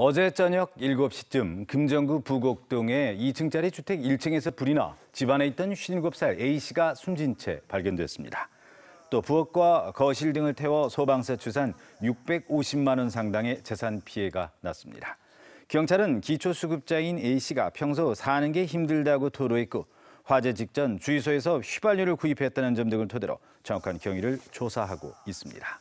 어제 저녁 7시쯤 금정구 부곡동에 2층짜리 주택 1층에서 불이 나 집안에 있던 57살 A씨가 숨진 채 발견됐습니다. 또 부엌과 거실 등을 태워 소방서 추산 650만 원 상당의 재산 피해가 났습니다. 경찰은 기초수급자인 A씨가 평소 사는 게 힘들다고 토로했고 화재 직전 주유소에서 휘발유를 구입했다는 점 등을 토대로 정확한 경위를 조사하고 있습니다.